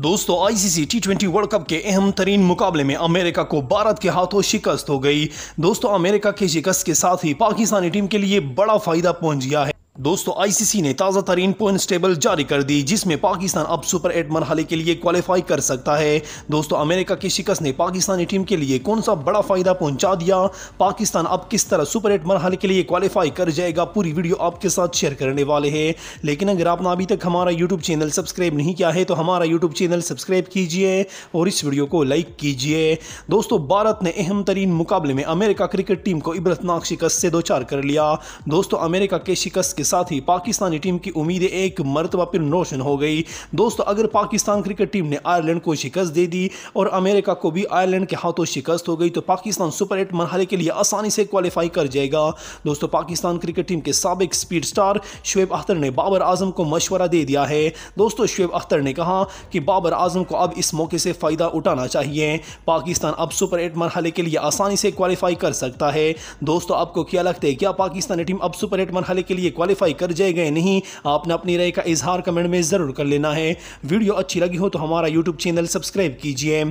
दोस्तों ICC T twenty world cup के अहम तरीन मुकाबले में अमेरिका को भारत के हाथों शिकस्त हो गई दोस्तों अमेरिका की शिकस्त के साथ ही पाकिस्तानी टीम के लिए बड़ा फायदा पहुंच गया है दोस्तों आईसीसी ने ताज़ा तरीन पॉइंट टेबल जारी कर दी जिसमें पाकिस्तान अब सुपर एट मरहले के लिए क्वालिफाई कर सकता है दोस्तों अमेरिका की शिकस्त ने पाकिस्तानी टीम के लिए कौन सा बड़ा फ़ायदा पहुंचा दिया पाकिस्तान अब किस तरह सुपर एट मरहले के लिए क्वालिफाई कर जाएगा पूरी वीडियो आपके साथ शेयर करने वाले है लेकिन अगर आपने अभी तक हमारा यूट्यूब चैनल सब्सक्राइब नहीं किया है तो हमारा यूट्यूब चैनल सब्सक्राइब कीजिए और इस वीडियो को लाइक कीजिए दोस्तों भारत ने अहम तरीन मुकाबले में अमेरिका क्रिकेट टीम को इबरतनाक शिकस्त से दो चार कर लिया दोस्तों अमेरिका के शिकस्त के साथ ही पाकिस्तानी टीम की उम्मीदें एक मरतबा फिर रोशन हो गई दोस्तों अगर पाकिस्तान क्रिकेट टीम ने आयरलैंड को शिकस्त दे दी और अमेरिका को भी आयरलैंड के हाथों शिकस्त हो गई तो पाकिस्तान सुपर एट मरहले के लिए आसानी से क्वालिफाई कर जाएगा दोस्तों पाकिस्तान क्रिकेट टीम के सबक स्पीड स्टार शुएब अख्तर ने बाबर आजम को मशवरा दे दिया है दोस्तों शुएब अख्तर ने कहा कि बाबर आजम को अब इस मौके से फ़ायदा उठाना चाहिए पाकिस्तान अब सुपर एट मरहले के लिए आसानी से क्वालिफाई कर सकता है दोस्तों आपको क्या लगता है क्या पाकिस्तानी टीम अब सुपर एट मरहले के लिए क्वालिफाई क्लैरिफाई कर जाए गए नहीं आपने अपनी राय का इजहार कमेंट में ज़रूर कर लेना है वीडियो अच्छी लगी हो तो हमारा यूट्यूब चैनल सब्सक्राइब कीजिए